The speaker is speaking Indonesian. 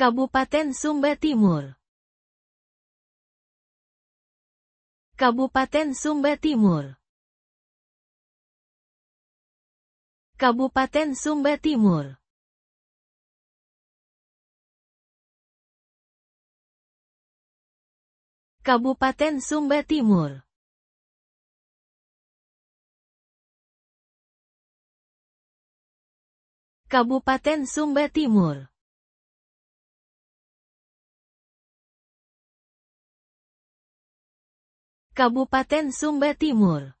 Kabupaten Sumba Timur Kabupaten Sumba Timur Kabupaten Sumba Timur Kabupaten Sumba Timur Kabupaten Sumba Timur Kabupaten Sumba Timur